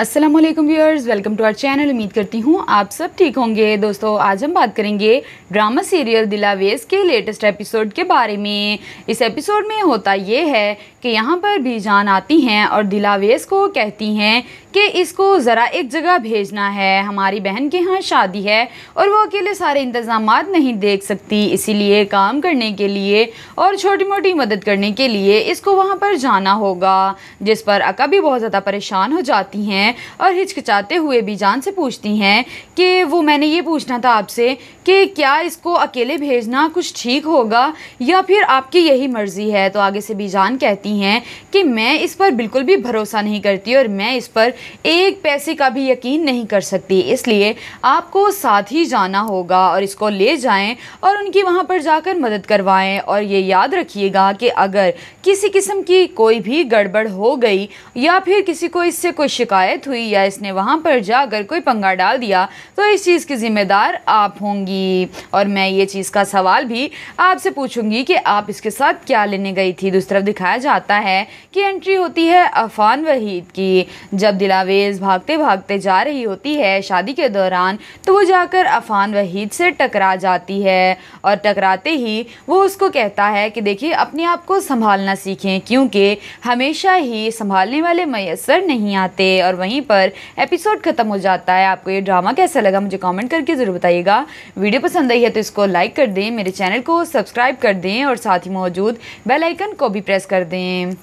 Aslam viewers welcome to our channel उम्मीद करती हूँ आप सब ठीक होंगे दोस्तों आज हम बात करेंगे ड्रामा सीरियल दिलावेज के लेटेस्ट एपिसोड के बारे में इस एपिसोड में होता ये है कि यहाँ पर भी जान आती हैं और दिलावेज को कहती हैं कि इसको ज़रा एक जगह भेजना है हमारी बहन के यहाँ शादी है और वो अकेले सारे इंतज़ाम नहीं देख सकती इसीलिए काम करने के लिए और छोटी मोटी मदद करने के लिए इसको वहाँ पर जाना होगा जिस पर अका भी बहुत ज़्यादा परेशान हो जाती हैं हैं और हिचकिचाते हुए भी जान से पूछती हैं कि वो मैंने ये पूछना था आपसे कि क्या इसको अकेले भेजना कुछ ठीक होगा या फिर आपकी यही मर्ज़ी है तो आगे से भी जान कहती हैं कि मैं इस पर बिल्कुल भी भरोसा नहीं करती और मैं इस पर एक पैसे का भी यकीन नहीं कर सकती इसलिए आपको साथ ही जाना होगा और इसको ले जाएं और उनकी वहाँ पर जाकर मदद करवाएं और ये याद रखिएगा कि अगर किसी किस्म की कोई भी गड़बड़ हो गई या फिर किसी को इससे कोई शिकायत डेथ हुई या इसने वहाँ पर जाकर कोई पंगा डाल दिया तो इस चीज़ की ज़िम्मेदार आप होंगी और मैं ये चीज़ का सवाल भी आपसे पूछूंगी कि आप इसके साथ क्या लेने गई थी दूसरी तरफ दिखाया जाता है कि एंट्री होती है अफान वहीद की जब दिलावेज भागते भागते जा रही होती है शादी के दौरान तो वो जाकर अफान वहीद से टकरा जाती है और टकराते ही वो उसको कहता है कि देखिए अपने आप को संभालना सीखें क्योंकि हमेशा ही संभालने वाले मैसर नहीं आते और वहीं पर एपिसोड ख़त्म हो जाता है आपको ये ड्रामा कैसा लगा मुझे कमेंट करके ज़रूर बताइएगा वीडियो पसंद आई है तो इसको लाइक कर दें मेरे चैनल को सब्सक्राइब कर दें और साथ ही मौजूद बेलाइकन को भी प्रेस कर दें